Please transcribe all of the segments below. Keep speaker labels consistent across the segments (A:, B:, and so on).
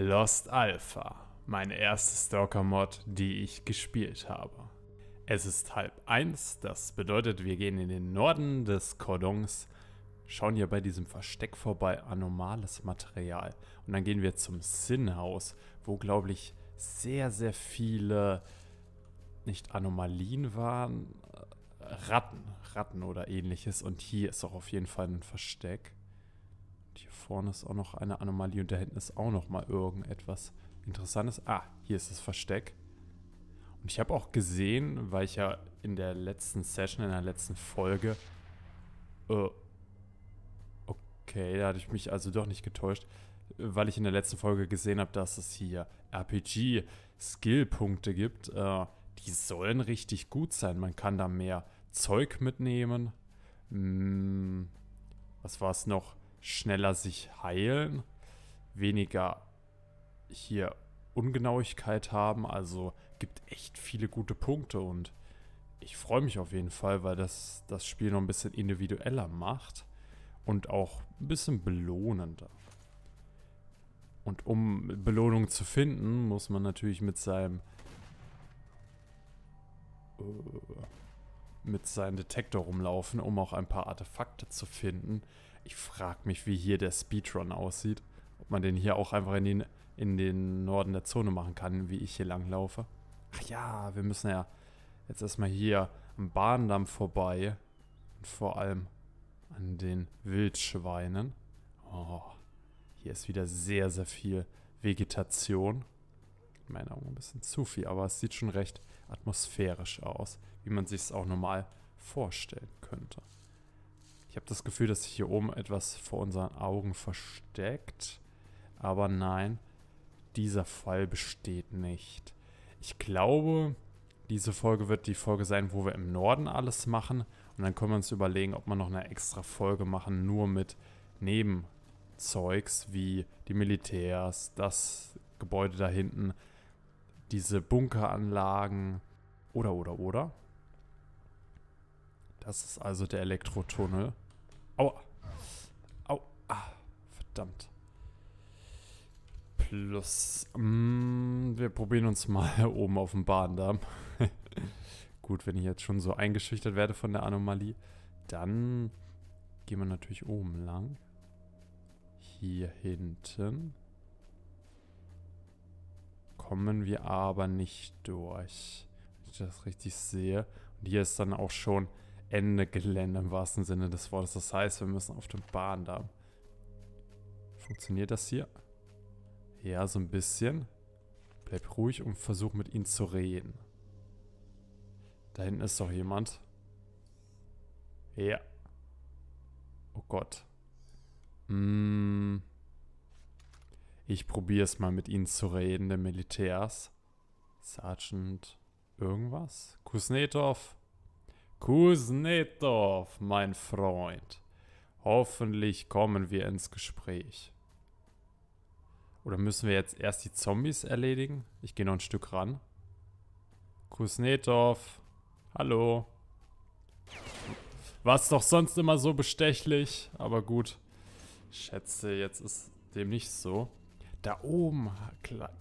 A: Lost Alpha, meine erste Stalker-Mod, die ich gespielt habe. Es ist halb eins, das bedeutet, wir gehen in den Norden des Cordons, schauen hier bei diesem Versteck vorbei, anomales Material. Und dann gehen wir zum Sin-Haus, wo, glaube ich, sehr, sehr viele, nicht Anomalien waren, Ratten, Ratten oder ähnliches. Und hier ist auch auf jeden Fall ein Versteck hier vorne ist auch noch eine Anomalie und da hinten ist auch noch mal irgendetwas Interessantes. Ah, hier ist das Versteck. Und ich habe auch gesehen, weil ich ja in der letzten Session, in der letzten Folge... Äh, okay, da hatte ich mich also doch nicht getäuscht, weil ich in der letzten Folge gesehen habe, dass es hier RPG-Skill-Punkte gibt. Äh, die sollen richtig gut sein. Man kann da mehr Zeug mitnehmen. Hm, was war es noch? schneller sich heilen, weniger hier Ungenauigkeit haben. Also gibt echt viele gute Punkte und ich freue mich auf jeden Fall, weil das das Spiel noch ein bisschen individueller macht und auch ein bisschen belohnender. Und um Belohnung zu finden, muss man natürlich mit seinem äh, mit seinem Detektor rumlaufen, um auch ein paar Artefakte zu finden, ich frage mich, wie hier der Speedrun aussieht. Ob man den hier auch einfach in den, in den Norden der Zone machen kann, wie ich hier lang laufe. Ach ja, wir müssen ja jetzt erstmal hier am Bahndamm vorbei. Und vor allem an den Wildschweinen. Oh, hier ist wieder sehr, sehr viel Vegetation. In meinen Augen ein bisschen zu viel, aber es sieht schon recht atmosphärisch aus, wie man sich es auch normal vorstellen könnte. Ich habe das Gefühl, dass sich hier oben etwas vor unseren Augen versteckt. Aber nein, dieser Fall besteht nicht. Ich glaube, diese Folge wird die Folge sein, wo wir im Norden alles machen. Und dann können wir uns überlegen, ob wir noch eine extra Folge machen, nur mit Nebenzeugs wie die Militärs, das Gebäude da hinten, diese Bunkeranlagen oder oder oder. Das ist also der Elektrotunnel. Aua. Au. Ah, verdammt. Plus. Mm, wir probieren uns mal oben auf dem Bahndamm. Gut, wenn ich jetzt schon so eingeschüchtert werde von der Anomalie, dann gehen wir natürlich oben lang. Hier hinten. Kommen wir aber nicht durch, wenn ich das richtig sehe. Und hier ist dann auch schon Ende Gelände im wahrsten Sinne des Wortes. Das heißt, wir müssen auf den Bahndamm. Funktioniert das hier? Ja, so ein bisschen. Bleib ruhig und versuch mit ihnen zu reden. Da hinten ist doch jemand. Ja. Oh Gott. Hm. Ich probiere es mal mit ihnen zu reden, der Militärs. Sergeant irgendwas? Kusnetov. Kusnetov, mein Freund. Hoffentlich kommen wir ins Gespräch. Oder müssen wir jetzt erst die Zombies erledigen? Ich gehe noch ein Stück ran. Kusnetov. Hallo. War es doch sonst immer so bestechlich, aber gut. Ich schätze, jetzt ist dem nicht so. Da oben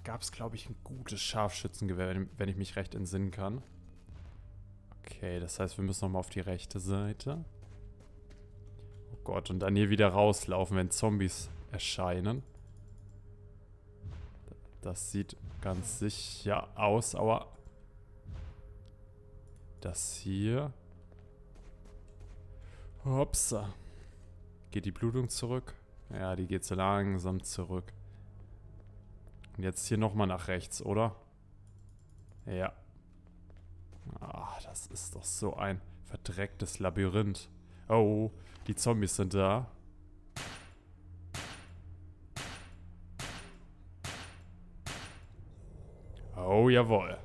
A: gab es, glaube ich, ein gutes Scharfschützengewehr, wenn ich mich recht entsinnen kann. Okay, das heißt, wir müssen nochmal auf die rechte Seite. Oh Gott, und dann hier wieder rauslaufen, wenn Zombies erscheinen. Das sieht ganz sicher aus, aber... Das hier... Hopsa. Geht die Blutung zurück? Ja, die geht so langsam zurück. Und jetzt hier nochmal nach rechts, oder? Ja. Ach, das ist doch so ein verdrecktes Labyrinth. Oh, die Zombies sind da. Oh, jawohl.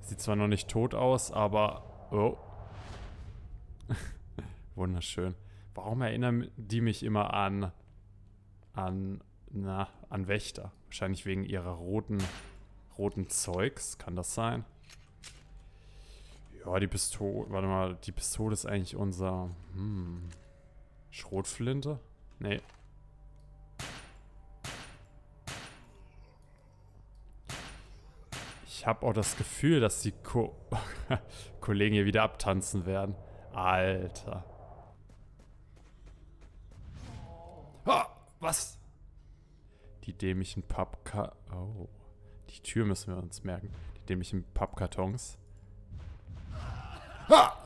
A: Sieht zwar noch nicht tot aus, aber... Oh. Wunderschön. Warum erinnern die mich immer an... An... Na, an Wächter. Wahrscheinlich wegen ihrer roten... Roten Zeugs. Kann das sein? Ja, die Pistole. Warte mal, die Pistole ist eigentlich unser. Hm. Schrotflinte? Nee. Ich habe auch das Gefühl, dass die Ko Kollegen hier wieder abtanzen werden. Alter. Ah, was? Die dämlichen Pappkartons. Oh. Die Tür müssen wir uns merken. Die dämlichen Pappkartons. Ha!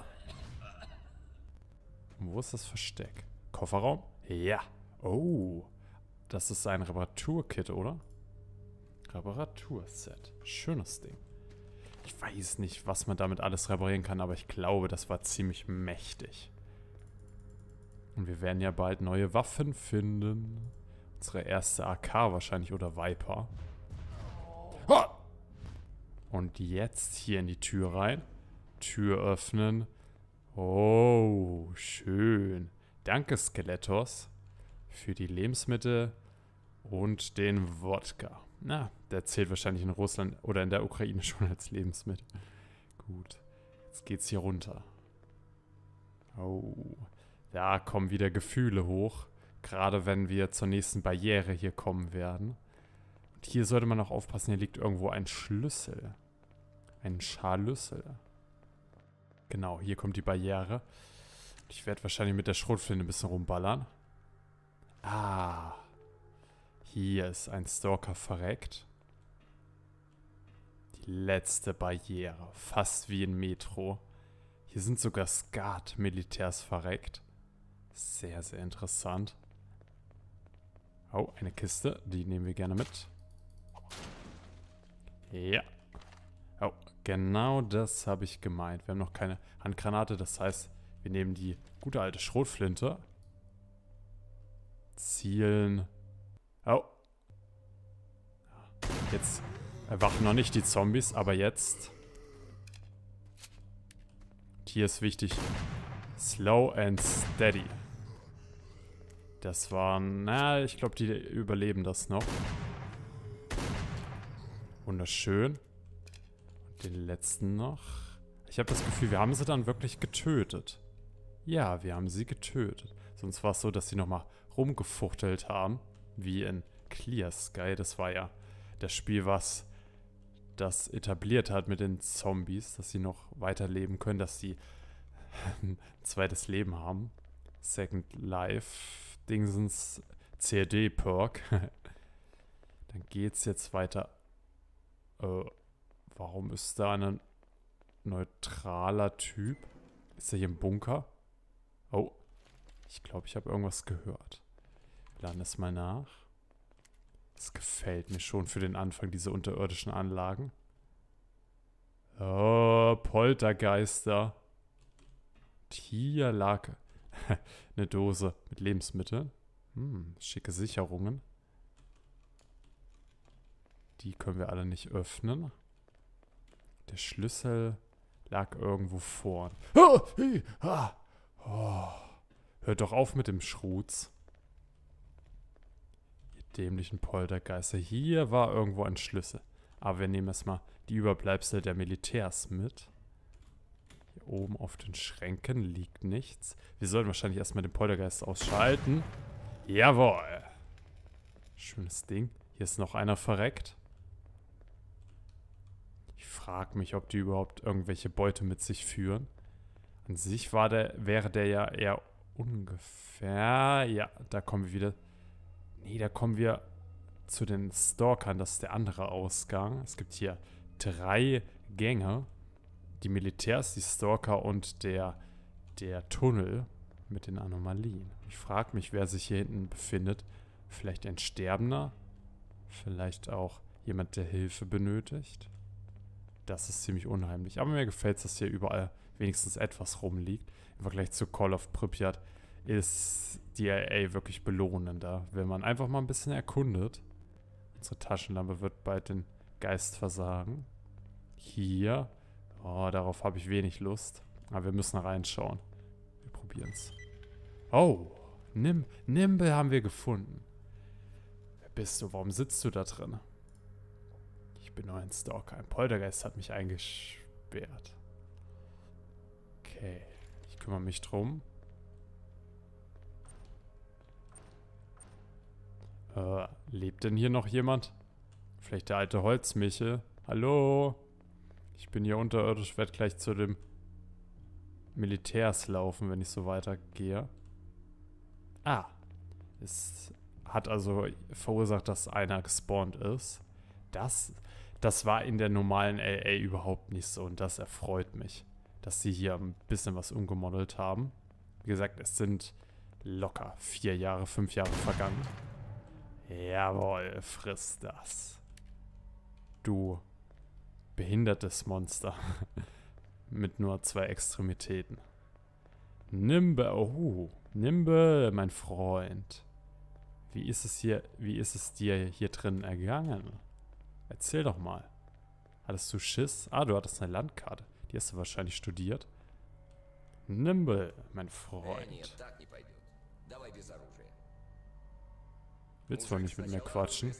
A: Wo ist das Versteck? Kofferraum? Ja. Oh. Das ist ein Reparaturkit, oder? Reparaturset. Schönes Ding. Ich weiß nicht, was man damit alles reparieren kann, aber ich glaube, das war ziemlich mächtig. Und wir werden ja bald neue Waffen finden. Unsere erste AK wahrscheinlich oder Viper. Ha! Und jetzt hier in die Tür rein. Tür öffnen. Oh, schön. Danke, Skelettos, für die Lebensmittel und den Wodka. Na, der zählt wahrscheinlich in Russland oder in der Ukraine schon als Lebensmittel. Gut, jetzt geht's hier runter. Oh, da kommen wieder Gefühle hoch. Gerade wenn wir zur nächsten Barriere hier kommen werden. Und hier sollte man auch aufpassen, hier liegt irgendwo ein Schlüssel. Ein Scharlüssel. Genau, hier kommt die Barriere. Ich werde wahrscheinlich mit der Schrotflinte ein bisschen rumballern. Ah. Hier ist ein Stalker verreckt. Die letzte Barriere. Fast wie in Metro. Hier sind sogar Skat-Militärs verreckt. Sehr, sehr interessant. Oh, eine Kiste. Die nehmen wir gerne mit. Ja, Genau das habe ich gemeint. Wir haben noch keine Handgranate, das heißt, wir nehmen die gute alte Schrotflinte. Zielen. Oh. Jetzt erwachen noch nicht die Zombies, aber jetzt. Und hier ist wichtig. Slow and steady. Das waren, na, ich glaube, die überleben das noch. Wunderschön. Den letzten noch. Ich habe das Gefühl, wir haben sie dann wirklich getötet. Ja, wir haben sie getötet. Sonst war es so, dass sie nochmal rumgefuchtelt haben. Wie in Clear Sky. Das war ja das Spiel, was das etabliert hat mit den Zombies, dass sie noch weiterleben können, dass sie ein zweites Leben haben. Second Life, Dingsens CD-Perk. Dann geht's jetzt weiter. Oh, Warum ist da ein neutraler Typ? Ist er hier im Bunker? Oh, ich glaube, ich habe irgendwas gehört. Wir laden das mal nach. Das gefällt mir schon für den Anfang, diese unterirdischen Anlagen. Oh, Poltergeister. Und hier lag eine Dose mit Lebensmitteln. Hm, schicke Sicherungen. Die können wir alle nicht öffnen. Der Schlüssel lag irgendwo vorn. Oh, hört doch auf mit dem Schrutz. Ihr dämlichen Poltergeister. Hier war irgendwo ein Schlüssel. Aber wir nehmen erstmal die Überbleibsel der Militärs mit. Hier oben auf den Schränken liegt nichts. Wir sollten wahrscheinlich erstmal den Poltergeist ausschalten. Jawohl. Schönes Ding. Hier ist noch einer verreckt. Ich frage mich, ob die überhaupt irgendwelche Beute mit sich führen. An sich war der, wäre der ja eher ungefähr. Ja, da kommen wir wieder. Nee, da kommen wir zu den Stalkern. Das ist der andere Ausgang. Es gibt hier drei Gänge. Die Militärs, die Stalker und der, der Tunnel mit den Anomalien. Ich frage mich, wer sich hier hinten befindet. Vielleicht ein Sterbender? Vielleicht auch jemand, der Hilfe benötigt? Das ist ziemlich unheimlich. Aber mir gefällt es, dass hier überall wenigstens etwas rumliegt. Im Vergleich zu Call of Pripyat ist die AA wirklich belohnender, wenn man einfach mal ein bisschen erkundet. Unsere Taschenlampe wird bald den Geist versagen. Hier. Oh, darauf habe ich wenig Lust. Aber wir müssen reinschauen. Wir probieren es. Oh, Nim Nimble haben wir gefunden. Wer bist du? Warum sitzt du da drin? bin nur ein Stalker. Ein Poltergeist hat mich eingesperrt. Okay. Ich kümmere mich drum. Äh, lebt denn hier noch jemand? Vielleicht der alte Holzmichel? Hallo? Ich bin hier unterirdisch, werde gleich zu dem Militärs laufen, wenn ich so weitergehe. Ah. Es hat also verursacht, dass einer gespawnt ist. Das das war in der normalen LA überhaupt nicht so und das erfreut mich, dass sie hier ein bisschen was umgemodelt haben. Wie gesagt, es sind locker vier Jahre, fünf Jahre vergangen. Jawohl, friss das. Du behindertes Monster mit nur zwei Extremitäten. Nimbe, oh, Nimbe, mein Freund. Wie ist es hier, wie ist es dir hier drin ergangen? Erzähl doch mal. Hattest du Schiss? Ah, du hattest eine Landkarte. Die hast du wahrscheinlich studiert. Nimble, mein Freund. Willst du wohl nicht mit mir quatschen?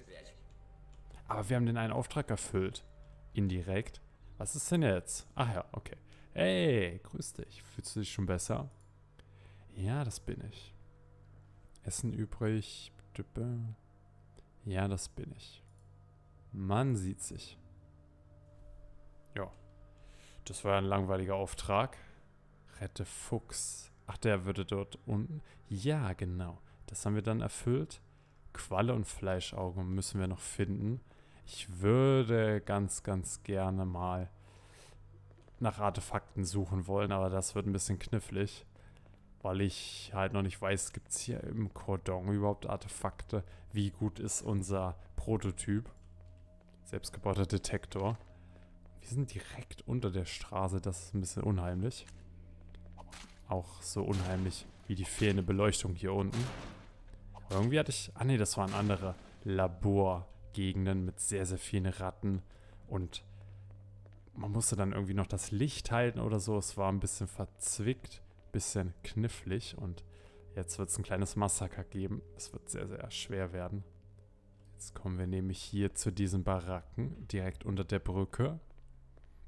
A: Aber wir haben den einen Auftrag erfüllt. Indirekt. Was ist denn jetzt? Ach ja, okay. Hey, grüß dich. Fühlst du dich schon besser? Ja, das bin ich. Essen übrig. Ja, das bin ich. Man sieht sich. Ja. Das war ja ein langweiliger Auftrag. Rette Fuchs. Ach, der würde dort unten. Ja, genau. Das haben wir dann erfüllt. Qualle und Fleischaugen müssen wir noch finden. Ich würde ganz, ganz gerne mal nach Artefakten suchen wollen, aber das wird ein bisschen knifflig, weil ich halt noch nicht weiß, gibt es hier im Cordon überhaupt Artefakte? Wie gut ist unser Prototyp? Selbstgebauter Detektor. Wir sind direkt unter der Straße, das ist ein bisschen unheimlich. Auch so unheimlich wie die fehlende Beleuchtung hier unten. irgendwie hatte ich... Ah ne, das waren andere Laborgegenden mit sehr, sehr vielen Ratten. Und man musste dann irgendwie noch das Licht halten oder so. Es war ein bisschen verzwickt, bisschen knifflig und jetzt wird es ein kleines Massaker geben. Es wird sehr, sehr schwer werden. Jetzt kommen wir nämlich hier zu diesen Baracken direkt unter der Brücke.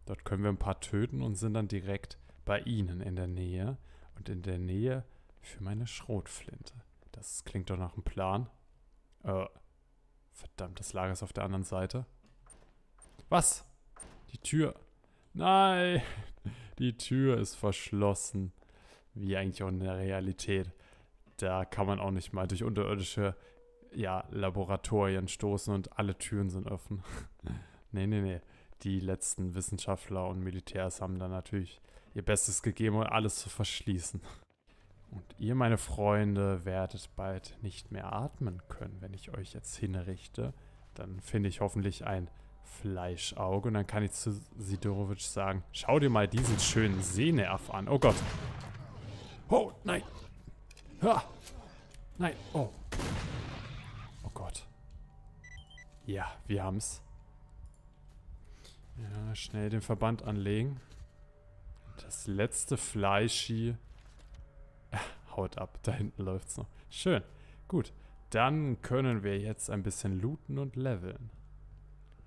A: Dort können wir ein paar töten und sind dann direkt bei ihnen in der Nähe. Und in der Nähe für meine Schrotflinte. Das klingt doch nach einem Plan. Äh, verdammt, das Lager ist auf der anderen Seite. Was? Die Tür. Nein, die Tür ist verschlossen. Wie eigentlich auch in der Realität. Da kann man auch nicht mal durch unterirdische ja, Laboratorien stoßen und alle Türen sind offen. nee, nee, nee. Die letzten Wissenschaftler und Militärs haben dann natürlich ihr Bestes gegeben, um alles zu verschließen. Und ihr, meine Freunde, werdet bald nicht mehr atmen können, wenn ich euch jetzt hinrichte. Dann finde ich hoffentlich ein Fleischauge und dann kann ich zu Sidorovic sagen, schau dir mal diesen schönen Sehnerv an. Oh Gott. Oh, nein. Ha. Nein. Oh, Ja, wir haben's. Ja, schnell den Verband anlegen. Das letzte Fleischi. haut ab, da hinten läuft's noch. Schön, gut. Dann können wir jetzt ein bisschen looten und leveln.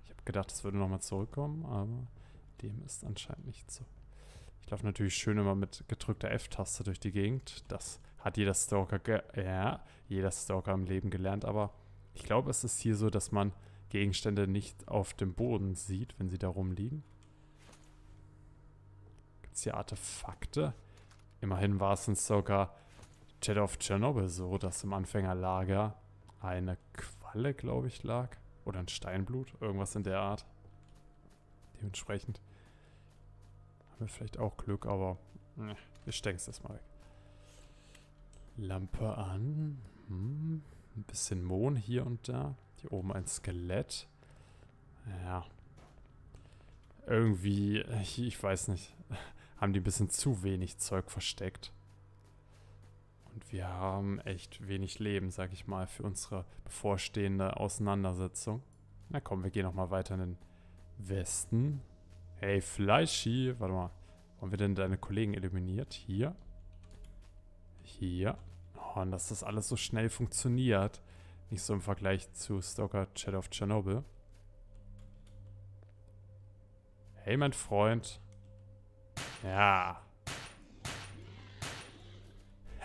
A: Ich habe gedacht, es würde nochmal zurückkommen, aber dem ist anscheinend nicht so. Ich laufe natürlich schön immer mit gedrückter F-Taste durch die Gegend. Das hat jeder Stalker, ja, jeder Stalker im Leben gelernt, aber ich glaube, es ist hier so, dass man Gegenstände nicht auf dem Boden sieht, wenn sie da rumliegen. Gibt es hier Artefakte? Immerhin war es in sogar Shadow of Chernobyl so, dass im Anfängerlager eine Qualle, glaube ich, lag. Oder ein Steinblut, irgendwas in der Art. Dementsprechend haben wir vielleicht auch Glück, aber ne, ich denke es erstmal weg. Lampe an. Hm. Ein bisschen Mohn hier und da. Hier oben ein Skelett. Ja. Irgendwie, ich weiß nicht, haben die ein bisschen zu wenig Zeug versteckt. Und wir haben echt wenig Leben, sag ich mal, für unsere bevorstehende Auseinandersetzung. Na komm, wir gehen nochmal weiter in den Westen. Hey, Fleischi. Warte mal. Wollen wir denn deine Kollegen eliminiert? Hier. Hier. Oh, und dass das alles so schnell funktioniert. Nicht so im Vergleich zu Stalker Shadow of Chernobyl. Hey, mein Freund. Ja.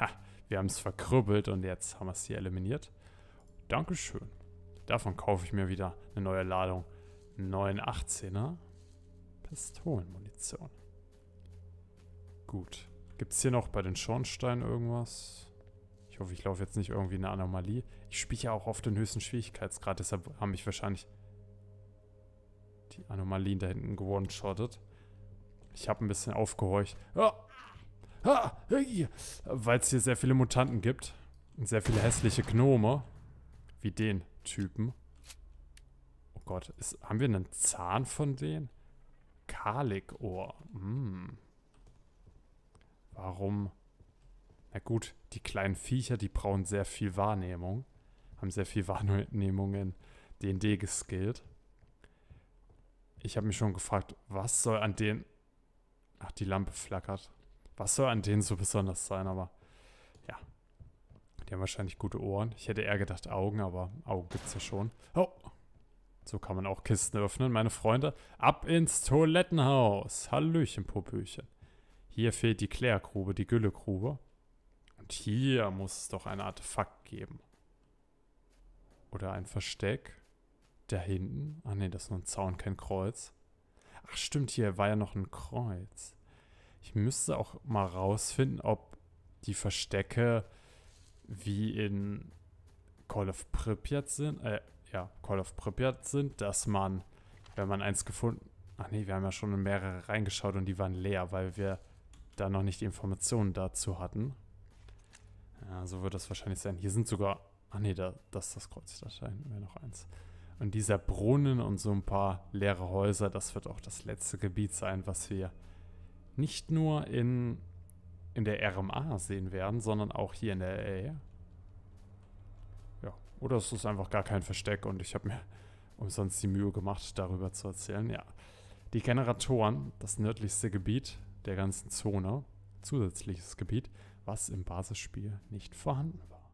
A: Ha, wir haben es verkrüppelt und jetzt haben wir es hier eliminiert. Dankeschön. Davon kaufe ich mir wieder eine neue Ladung 918er Pistolenmunition. Gut. Gibt es hier noch bei den Schornsteinen irgendwas? Ich hoffe, ich laufe jetzt nicht irgendwie in eine Anomalie. Ich spiele ja auch oft den höchsten Schwierigkeitsgrad, deshalb haben mich wahrscheinlich die Anomalien da hinten gewone-shottet. Ich habe ein bisschen aufgehorcht. Ah! Ah! Weil es hier sehr viele Mutanten gibt. Und sehr viele hässliche Gnome. Wie den Typen. Oh Gott, ist, haben wir einen Zahn von denen? Kalikohr. Hm. Warum? Na gut, die kleinen Viecher, die brauchen sehr viel Wahrnehmung, haben sehr viel Wahrnehmung in D&D geskillt. Ich habe mich schon gefragt, was soll an denen... Ach, die Lampe flackert. Was soll an denen so besonders sein, aber ja. Die haben wahrscheinlich gute Ohren. Ich hätte eher gedacht Augen, aber Augen gibt es ja schon. Oh! So kann man auch Kisten öffnen, meine Freunde. Ab ins Toilettenhaus. Hallöchen, Popöchen. Hier fehlt die Klärgrube, die Güllegrube. Und hier muss es doch ein Artefakt geben. Oder ein Versteck. Da hinten? Ah ne, das ist nur ein Zaun, kein Kreuz. Ach stimmt, hier war ja noch ein Kreuz. Ich müsste auch mal rausfinden, ob die Verstecke wie in Call of Pripyat sind, äh, ja, Call of Pripyat sind, dass man, wenn man eins gefunden, ach nee, wir haben ja schon in mehrere reingeschaut und die waren leer, weil wir da noch nicht die Informationen dazu hatten. Ja, so wird das wahrscheinlich sein. Hier sind sogar, ah nee, da, das ist das Kreuz, da scheint mir noch eins. Und dieser Brunnen und so ein paar leere Häuser, das wird auch das letzte Gebiet sein, was wir nicht nur in, in der RMA sehen werden, sondern auch hier in der LA. Ja, oder es ist einfach gar kein Versteck und ich habe mir umsonst die Mühe gemacht, darüber zu erzählen. Ja, die Generatoren, das nördlichste Gebiet der ganzen Zone, zusätzliches Gebiet, was im Basisspiel nicht vorhanden war.